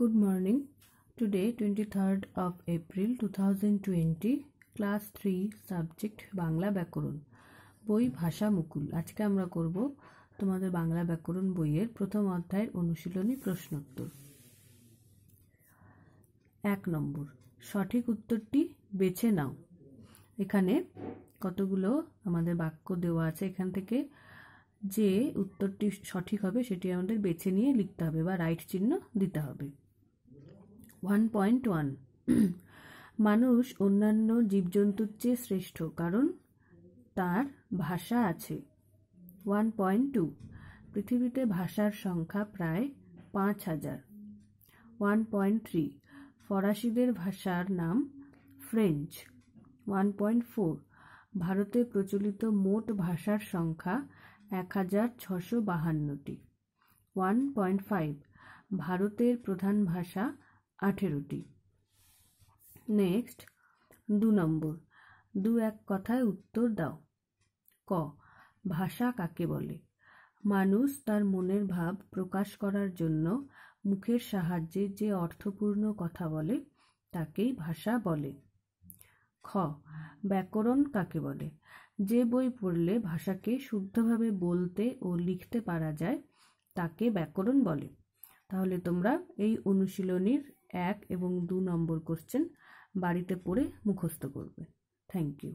good morning today 23rd of april 2020 class three subject Bangla ব্যাকরণ বই ভাষা মুকুল আজকে আমরা করব তোমাদের বাংলা ব্যাকরণ বইয়ের প্রথম অধ্যায়ের অনুশীলনী প্রশ্নোত্তর এক নম্বর সঠিক উত্তরটি বেছে নাও এখানে কতগুলো আমাদের বাক্য দেওয়া আছে এখান থেকে যে উত্তরটি সঠিক হবে সেটি আমাদের বেছে নিয়ে লিখতে হবে বা রাইট চিহ্ন দিতে হবে ওয়ান পয়েন্ট ওয়ান মানুষ অন্যান্য জীবজন্তুর চেয়ে শ্রেষ্ঠ কারণ তার ভাষা আছে ওয়ান পয়েন্ট টু পৃথিবীতে ভাষার সংখ্যা প্রায় পাঁচ হাজার ওয়ান পয়েন্ট থ্রি ফরাসিদের ভাষার নাম ফ্রেঞ্চ ওয়ান পয়েন্ট ফোর ভারতে প্রচলিত মোট ভাষার সংখ্যা এক হাজার ছশো বাহান্নটি ওয়ান পয়েন্ট ফাইভ ভারতের প্রধান ভাষা আঠেরোটি নেক্সট দু নম্বর দু এক কথায় উত্তর দাও ক ভাষা কাকে বলে মানুষ তার মনের ভাব প্রকাশ করার জন্য মুখের সাহায্যে যে অর্থপূর্ণ কথা বলে তাকেই ভাষা বলে খ ব্যাকরণ কাকে বলে যে বই পড়লে ভাষাকে শুদ্ধভাবে বলতে ও লিখতে পারা যায় তাকে ব্যাকরণ বলে তাহলে তোমরা এই অনুশীলনীর এক এবং দু নম্বর কোশ্চেন বাড়িতে পড়ে মুখস্থ করবে থ্যাংক ইউ